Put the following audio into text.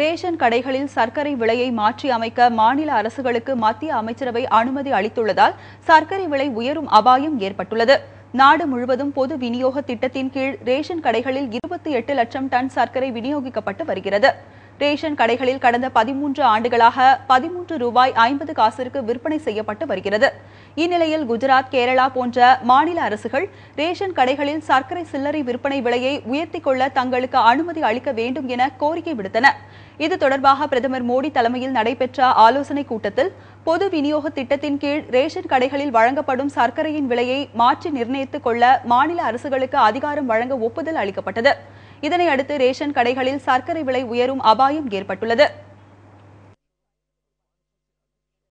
ration கடைகளில் சர்க்கரை விலையை மாற்றி அமைக்க மாநில அரசுகளுக்கு மத்திய அமைச்சரவை அனுமதி அளித்துள்ளதால் சர்க்கரை விலை உயரும் அபாயம் ஏற்பட்டுள்ளது நாடு முழுவதும் பொது விநியோக திட்டத்தின் கீழ் ரேஷன் கடைகளில் இருபத்தி எட்டு லட்சம் டன் சர்க்கரை விநியோகிக்கப்பட்டு வருகிறது ரேஷன் கடைகளில் கடந்த பதிமூன்று ஆண்டுகளாக பதிமூன்று ரூபாய் ஐம்பது காசிற்கு விற்பனை செய்யப்பட்டு வருகிறது இந்நிலையில் குஜராத் கேரளா போன்ற மாநில அரசுகள் ரேஷன் கடைகளில் சர்க்கரை சில்லறை விற்பனை விலையை உயர்த்திக் கொள்ள தங்களுக்கு அனுமதி அளிக்க வேண்டும் என கோரிக்கை விடுத்தன இது தொடர்பாக பிரதமர் மோடி தலைமையில் நடைபெற்ற ஆலோசனைக் கூட்டத்தில் பொது விநியோக திட்டத்தின் கீழ் ரேஷன் கடைகளில் வழங்கப்படும் சர்க்கரையின் விலையை மாற்றி நிர்ணயித்துக் கொள்ள மாநில அரசுகளுக்கு அதிகாரம் வழங்க ஒப்புதல் அளிக்கப்பட்டது இதனையடுத்து ரேஷன் கடைகளில் சர்க்கரை விலை உயரும் அபாயம் ஏற்பட்டுள்ளது